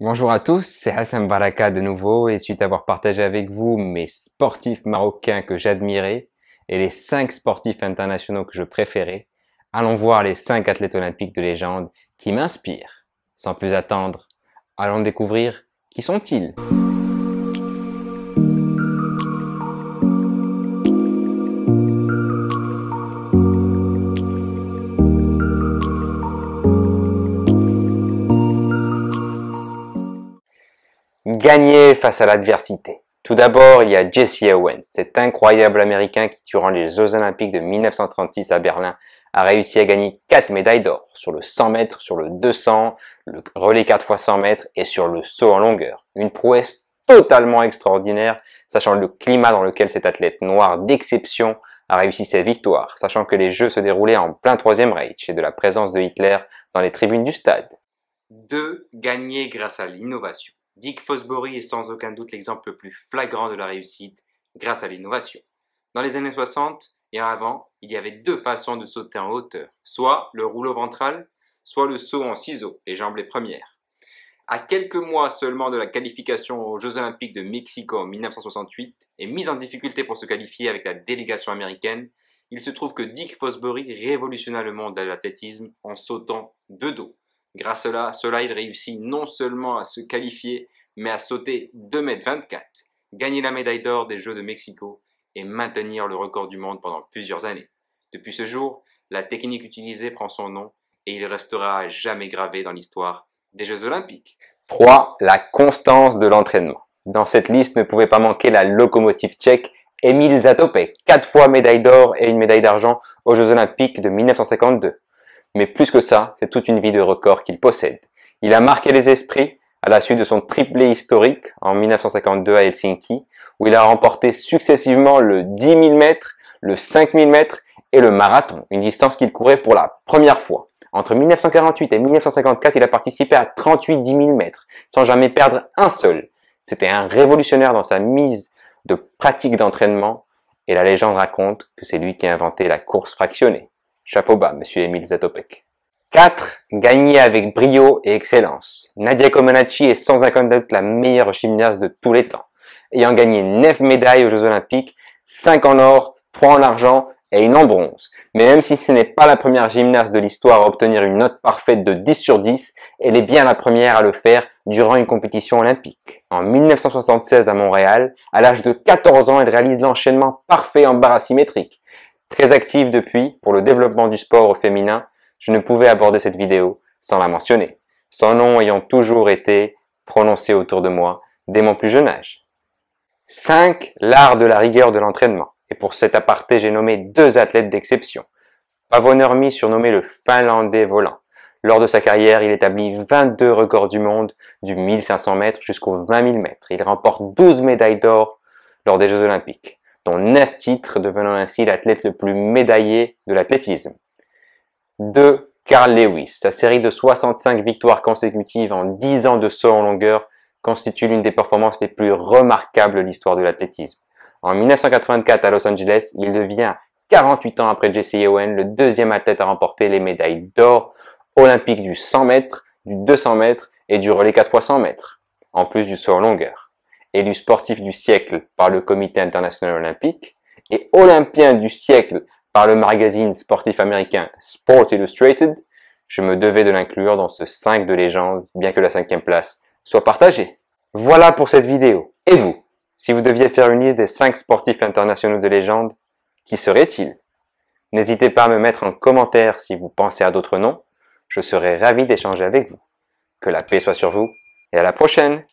Bonjour à tous, c'est Hassan Baraka de nouveau et suite à avoir partagé avec vous mes sportifs marocains que j'admirais et les 5 sportifs internationaux que je préférais, allons voir les 5 athlètes olympiques de légende qui m'inspirent. Sans plus attendre, allons découvrir qui sont-ils. gagner face à l'adversité. Tout d'abord, il y a Jesse Owens. Cet incroyable Américain qui, durant les Jeux Olympiques de 1936 à Berlin, a réussi à gagner 4 médailles d'or sur le 100 mètres, sur le 200, le relais 4 x 100 mètres et sur le saut en longueur. Une prouesse totalement extraordinaire, sachant le climat dans lequel cet athlète noir d'exception a réussi ses victoires, sachant que les Jeux se déroulaient en plein Troisième Reich et de la présence de Hitler dans les tribunes du stade. 2. Gagner grâce à l'innovation. Dick Fosbury est sans aucun doute l'exemple le plus flagrant de la réussite grâce à l'innovation. Dans les années 60 et avant, il y avait deux façons de sauter en hauteur, soit le rouleau ventral, soit le saut en ciseaux, les jambes les premières. À quelques mois seulement de la qualification aux Jeux Olympiques de Mexico en 1968 et mise en difficulté pour se qualifier avec la délégation américaine, il se trouve que Dick Fosbury révolutionna le monde de l'athlétisme en sautant de dos. Grâce à cela, Solide réussit non seulement à se qualifier, mais à sauter 2m24, gagner la médaille d'or des Jeux de Mexico et maintenir le record du monde pendant plusieurs années. Depuis ce jour, la technique utilisée prend son nom et il restera à jamais gravé dans l'histoire des Jeux olympiques. 3. La constance de l'entraînement. Dans cette liste ne pouvait pas manquer la locomotive tchèque Emil Zatopek, 4 fois médaille d'or et une médaille d'argent aux Jeux olympiques de 1952 mais plus que ça, c'est toute une vie de record qu'il possède. Il a marqué les esprits à la suite de son triplé historique en 1952 à Helsinki, où il a remporté successivement le 10 000 mètres, le 5 000 mètres et le marathon, une distance qu'il courait pour la première fois. Entre 1948 et 1954, il a participé à 38 10 000 mètres, sans jamais perdre un seul. C'était un révolutionnaire dans sa mise de pratique d'entraînement, et la légende raconte que c'est lui qui a inventé la course fractionnée. Chapeau bas, monsieur Émile Zatopek. 4. Gagner avec brio et excellence. Nadia Comaneci est sans aucun doute la meilleure gymnaste de tous les temps, ayant gagné 9 médailles aux Jeux Olympiques, 5 en or, 3 en argent et une en bronze. Mais même si ce n'est pas la première gymnaste de l'histoire à obtenir une note parfaite de 10 sur 10, elle est bien la première à le faire durant une compétition olympique. En 1976 à Montréal, à l'âge de 14 ans, elle réalise l'enchaînement parfait en barre asymétrique. Très active depuis pour le développement du sport au féminin, je ne pouvais aborder cette vidéo sans la mentionner, son nom ayant toujours été prononcé autour de moi dès mon plus jeune âge. 5. L'art de la rigueur de l'entraînement. Et pour cet aparté, j'ai nommé deux athlètes d'exception. Pavon surnommé le Finlandais volant. Lors de sa carrière, il établit 22 records du monde, du 1500 mètres jusqu'au 20 000 mètres. Il remporte 12 médailles d'or lors des Jeux Olympiques dont neuf titres, devenant ainsi l'athlète le plus médaillé de l'athlétisme. De Carl Lewis. Sa série de 65 victoires consécutives en 10 ans de saut en longueur constitue l'une des performances les plus remarquables de l'histoire de l'athlétisme. En 1984 à Los Angeles, il devient 48 ans après Jesse Owen le deuxième athlète à remporter les médailles d'or olympiques du 100 mètres, du 200 mètres et du relais 4 x 100 mètres, en plus du saut en longueur élu sportif du siècle par le Comité international olympique et olympien du siècle par le magazine sportif américain Sport Illustrated, je me devais de l'inclure dans ce 5 de légende, bien que la cinquième place soit partagée. Voilà pour cette vidéo. Et vous, si vous deviez faire une liste des 5 sportifs internationaux de légende, qui serait-il N'hésitez pas à me mettre en commentaire si vous pensez à d'autres noms. Je serai ravi d'échanger avec vous. Que la paix soit sur vous et à la prochaine